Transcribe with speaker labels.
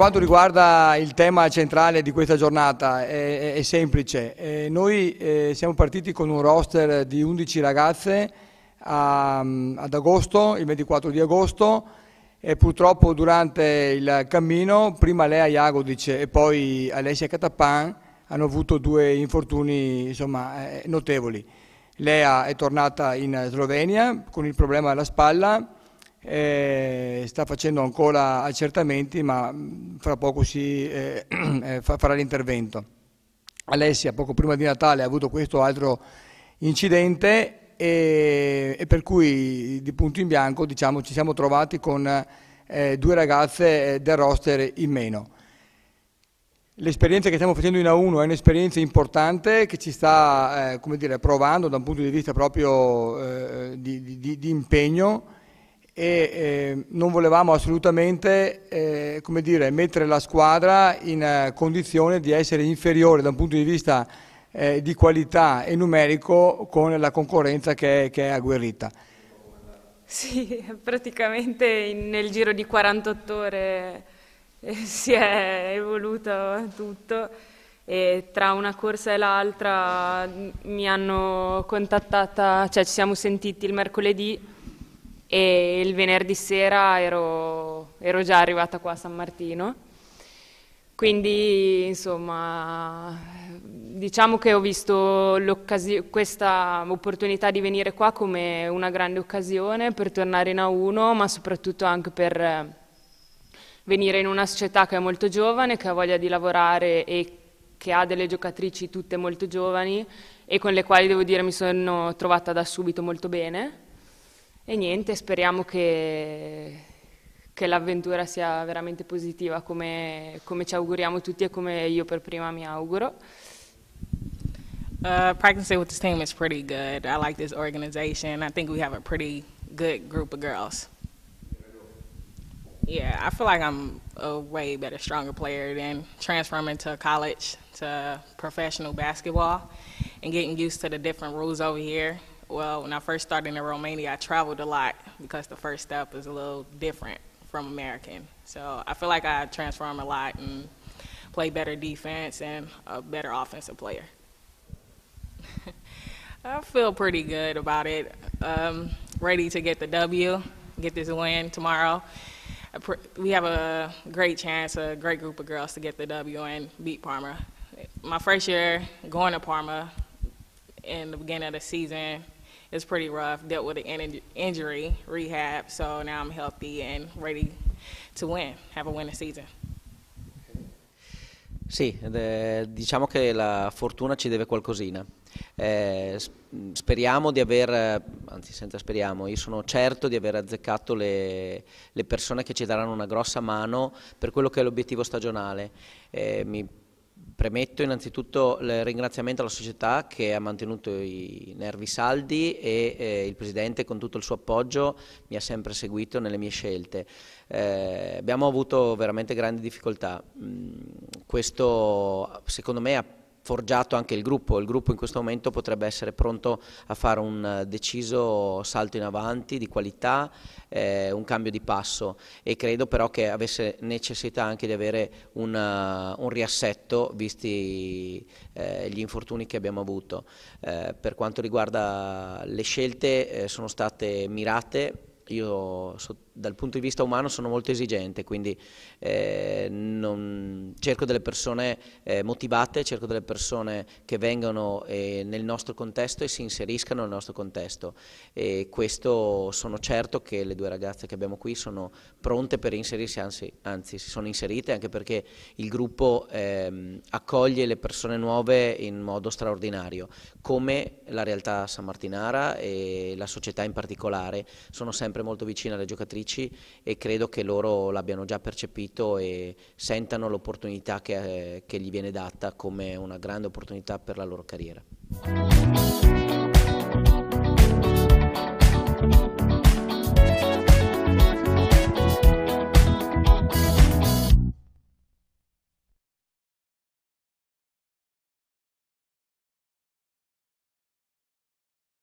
Speaker 1: quanto riguarda il tema centrale di questa giornata è, è semplice. Eh, noi eh, siamo partiti con un roster di 11 ragazze a, ehm, ad agosto, il 24 di agosto, e purtroppo durante il cammino prima Lea Jagodic e poi Alessia Catapan hanno avuto due infortuni insomma, eh, notevoli. Lea è tornata in Slovenia con il problema alla spalla eh, sta facendo ancora accertamenti ma mm, fra poco si, eh, eh farà l'intervento. Alessia poco prima di Natale ha avuto questo altro incidente e, e per cui di punto in bianco diciamo, ci siamo trovati con eh, due ragazze eh, del roster in meno. L'esperienza che stiamo facendo in A1 è un'esperienza importante che ci sta eh, come dire, provando da un punto di vista proprio eh, di, di, di, impegno e eh, non volevamo assolutamente eh, dire, mettere la squadra in eh, condizione di essere inferiore da un punto di vista eh, di qualità e numerico con la concorrenza che è, che è agguerrita.
Speaker 2: Sì, praticamente nel giro di 48 ore eh, si è evoluto tutto e tra una corsa e l'altra mm, mi hanno contattata, cioè ci siamo sentiti il mercoledì e il venerdì sera ero, ero già arrivata qua a San Martino. Quindi, insomma, diciamo che ho visto questa opportunità di venire qua come una grande occasione per tornare in A1, ma soprattutto anche per venire in una società che è molto giovane, che ha voglia di lavorare e che ha delle giocatrici tutte molto giovani e con le quali devo dire mi sono trovata da subito molto bene. E niente, speriamo che, che l'avventura sia veramente positiva
Speaker 3: come, come ci auguriamo tutti e come io per prima mi auguro. Uh, practicing with this team is pretty good. I like this organization. I think we have a pretty good group of girls. Yeah, I feel like I'm a way better, stronger player than transferring to college to professional basketball and getting used to the different rules over here Well, when I first started in Romania, I traveled a lot because the first step is a little different from American. So I feel like I transform a lot and play better defense and a better offensive player. I feel pretty good about it. Um, ready to get the W, get this win tomorrow. We have a great chance, a great group of girls to get the W and beat Parma. My first year going to Parma in the beginning of the season, it's pretty rough. Dealt with an injury, rehab, so now I'm healthy and ready to win, have a winning season.
Speaker 4: Sì, diciamo che la fortuna ci deve qualcosina. Eh, speriamo di aver, anzi senza speriamo, io sono certo di aver azzeccato le, le persone che ci daranno una grossa mano per quello che è l'obiettivo stagionale. Eh, mi Premetto innanzitutto il ringraziamento alla società che ha mantenuto i nervi saldi e eh, il Presidente con tutto il suo appoggio mi ha sempre seguito nelle mie scelte. Eh, abbiamo avuto veramente grandi difficoltà, mm, questo secondo me ha forgiato anche il gruppo, il gruppo in questo momento potrebbe essere pronto a fare un eh, deciso salto in avanti di qualità, eh, un cambio di passo e credo però che avesse necessità anche di avere una, eh, un riassetto visti eh, gli infortuni che abbiamo avuto. Eh, per quanto riguarda le scelte eh, sono state mirate, io sottolineo dal punto di vista umano sono molto esigente, quindi eh, non, cerco delle persone eh, motivate, cerco delle persone che vengano eh, nel nostro contesto e si inseriscano nel nostro contesto e questo sono certo che le due ragazze che abbiamo qui sono pronte per inserirsi, anzi, anzi si sono inserite anche perché il gruppo ehm, accoglie le persone nuove in modo straordinario, come la realtà sammartinara e la società in particolare, sono sempre molto vicine alle giocatrici amici e credo che loro l'abbiano già percepito e sentano l'opportunità che, eh, che, gli viene data come una grande opportunità per la loro carriera.